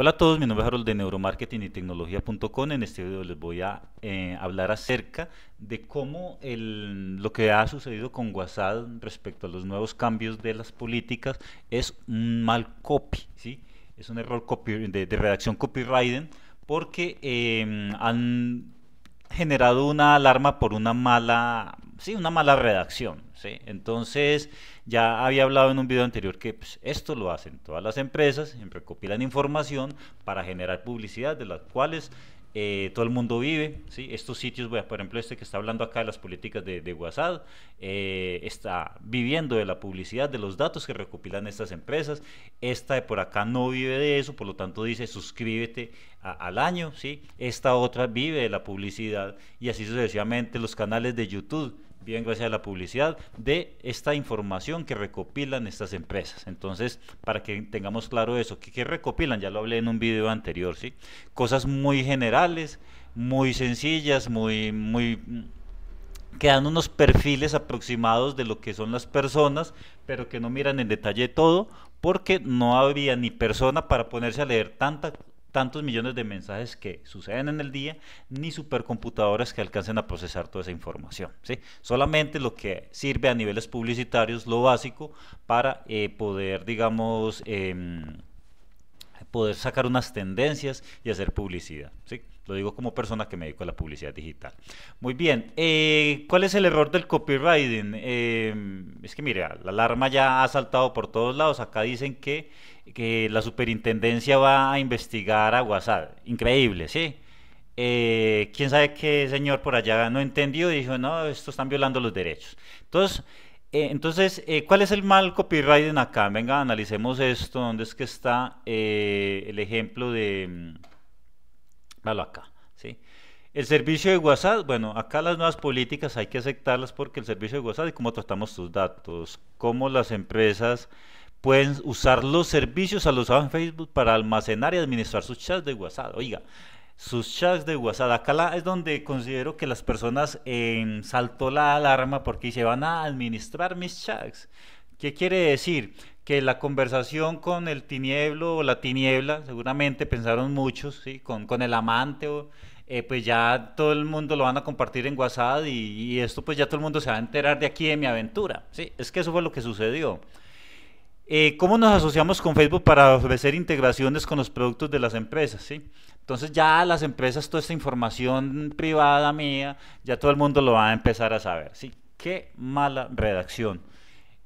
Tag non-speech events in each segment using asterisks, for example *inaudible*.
Hola a todos, mi nombre es Harold de Neuromarketing y Tecnología.com. En este video les voy a eh, hablar acerca de cómo lo que ha sucedido con WhatsApp respecto a los nuevos cambios de las políticas es un mal copy, ¿sí? es un error de, redacción copywriting porque eh, han generado una alarma por una mala sí, una mala redacción. Entonces, ya había hablado en un video anterior que pues, esto lo hacen todas las empresas, recopilan información para generar publicidad de las cuales eh, todo el mundo vive, ¿sí? Estos sitios, bueno, por ejemplo, este que está hablando acá de las políticas de, WhatsApp, eh, está viviendo de la publicidad, de los datos que recopilan estas empresas. Esta de por acá no vive de eso, por lo tanto dice suscríbete al año, ¿sí? Esta otra vive de la publicidad y así sucesivamente los canales de YouTube bien gracias a la publicidad, de esta información que recopilan estas empresas. Entonces, para que tengamos claro eso, ¿qué, recopilan? Ya lo hablé en un video anterior, ¿sí? Cosas muy generales, muy sencillas, muy, muy mm, que dan unos perfiles aproximados de lo que son las personas, pero que no miran en detalle todo, porque no había ni persona para ponerse a leer tanta tantos millones de mensajes que suceden en el día, ni supercomputadoras que alcancen a procesar toda esa información. ¿sí? Solamente lo que sirve a niveles publicitarios, lo básico, para eh, poder, digamos, em, poder sacar unas tendencias y hacer publicidad. ¿sí? Lo digo como persona que me dedico a la publicidad digital. Muy bien, eh, ¿cuál es el error del copywriting? Eh, es que mire, la alarma ya ha saltado por todos lados. Acá dicen que, la superintendencia va a investigar a WhatsApp. Increíble, ¿sí? Eh, ¿Quién sabe qué señor por allá no entendió? y Dijo, no, esto están violando los derechos. Entonces, eh, entonces, eh, ¿cuál es el mal copyright en acá? Venga, analicemos esto. ¿Dónde es que está eh, el ejemplo de... Mm, acá. ¿sí? El servicio de WhatsApp, bueno, acá las nuevas políticas hay que aceptarlas porque el servicio de WhatsApp y cómo tratamos tus datos, cómo las empresas pueden usar los servicios a los en Facebook para almacenar y administrar sus chats de WhatsApp. Oiga, sus chats de WhatsApp. Acá es donde considero que las personas em, saltó la alarma porque se van a administrar mis chats. ¿Qué quiere decir? Que la conversación con el tinieblo o la tiniebla, seguramente pensaron muchos, ¿sí? con, el amante, o, eh, pues ya todo el mundo lo van a compartir en WhatsApp y, esto pues ya todo el mundo se va a enterar de aquí de mi aventura. ¿sí? Es que eso fue lo que sucedió. Eh, cómo nos asociamos con Facebook para ofrecer integraciones con los productos de las empresas, ¿sí? Entonces ya las empresas, toda esta información privada mía, ya todo el mundo lo va a empezar a saber, ¿sí? Qué mala redacción.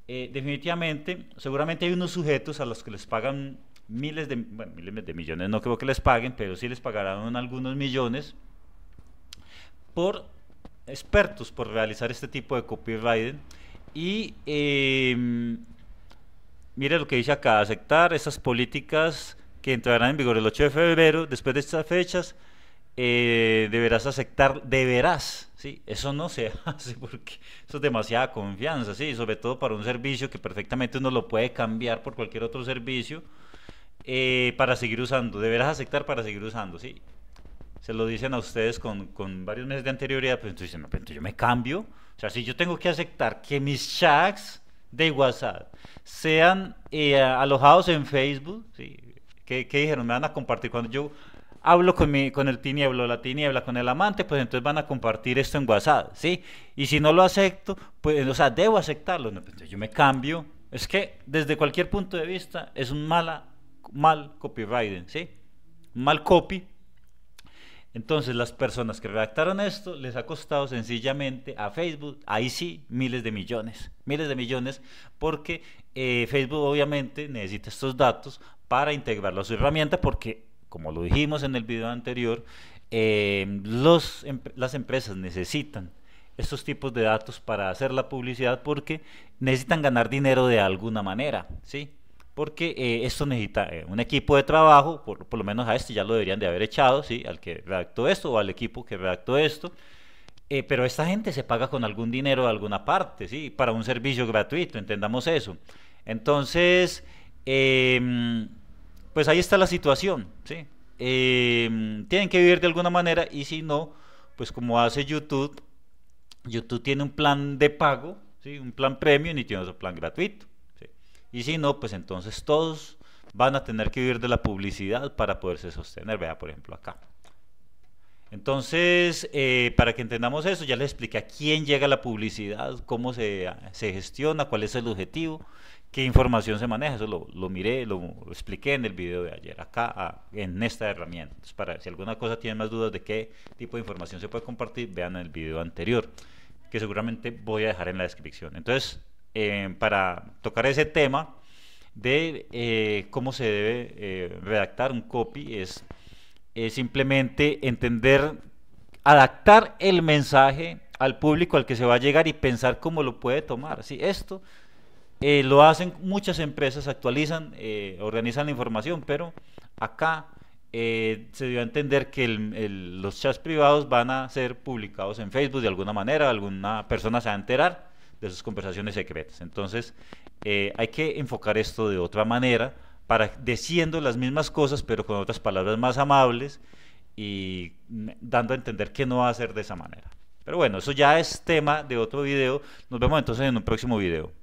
Eh, definitivamente, seguramente hay unos sujetos a los que les pagan miles de, miles de millones, no creo que les paguen, pero sí les pagarán algunos millones por expertos por realizar este tipo de copywriting y em, Mire lo que dice acá, aceptar esas políticas que entrarán en vigor el 8 de febrero, después de estas fechas, eh, deberás aceptar, deberás, ¿sí? Eso no se *laughs* hace porque eso es demasiada confianza, ¿sí? Sobre todo para un servicio que perfectamente uno lo puede cambiar por cualquier otro servicio eh, para seguir usando, deberás aceptar para seguir usando, ¿sí? Se lo dicen a ustedes con, varios meses de anterioridad, pues entonces no, pero yo me cambio, o sea, si yo tengo que aceptar que mis chats de WhatsApp sean eh, alojados en Facebook, ¿sí? ¿Qué, dijeron? Me van a compartir. Cuando yo hablo con, mi, con el tinieblo, la tiniebla, con el amante, pues entonces van a compartir esto en WhatsApp, ¿sí? Y si no lo acepto, pues, o sea, debo aceptarlo. No, yo me cambio. Es que desde cualquier punto de vista es un mala, mal copywriting, ¿sí? Mal copy entonces, las personas que redactaron esto les ha costado sencillamente a Facebook, ahí sí, miles de millones, miles de millones, porque eh, Facebook obviamente necesita estos datos para integrarlo a su herramienta, porque, como lo dijimos en el video anterior, eh, las empresas necesitan estos tipos de datos para hacer la publicidad porque necesitan ganar dinero de alguna manera, ¿sí? porque eh, esto necesita eh, un equipo de trabajo, por, lo menos a este ya lo deberían de haber echado, ¿sí? al que redactó esto o al equipo que redactó esto, eh, pero esta gente se paga con algún dinero de alguna parte, ¿sí? para un servicio gratuito, entendamos eso. Entonces, em, pues ahí está la situación, em, tienen que vivir de alguna manera y si no, pues como hace YouTube, YouTube tiene un plan de pago, ¿sí? un plan premium y tiene otro plan gratuito. Y si no, pues entonces todos van a tener que vivir de la publicidad para poderse sostener. Vea, por ejemplo, acá. Entonces, eh, para que entendamos eso, ya les expliqué a quién llega la publicidad, cómo se, gestiona, cuál es el objetivo, qué información se maneja. Eso lo, miré, lo, expliqué en el video de ayer, acá en esta herramienta. para si alguna cosa tiene más dudas de qué tipo de información se puede compartir, vean el video anterior, que seguramente voy a dejar en la descripción. Entonces, eh, para tocar ese tema de eh, cómo se debe eh, redactar un copy es, simplemente entender, adaptar el mensaje al público al que se va a llegar y pensar cómo lo puede tomar. Esto lo hacen muchas empresas, actualizan, organizan la información, pero acá se dio a entender que los chats privados van a ser publicados en Facebook de alguna manera, alguna persona se va a enterar de sus conversaciones secretas. Entonces, eh, hay que enfocar esto de otra manera, para diciendo las mismas cosas, pero con otras palabras más amables y mm, dando a entender que no va a ser de esa manera. Pero bueno, eso ya es tema de otro video. Nos vemos entonces en un próximo video.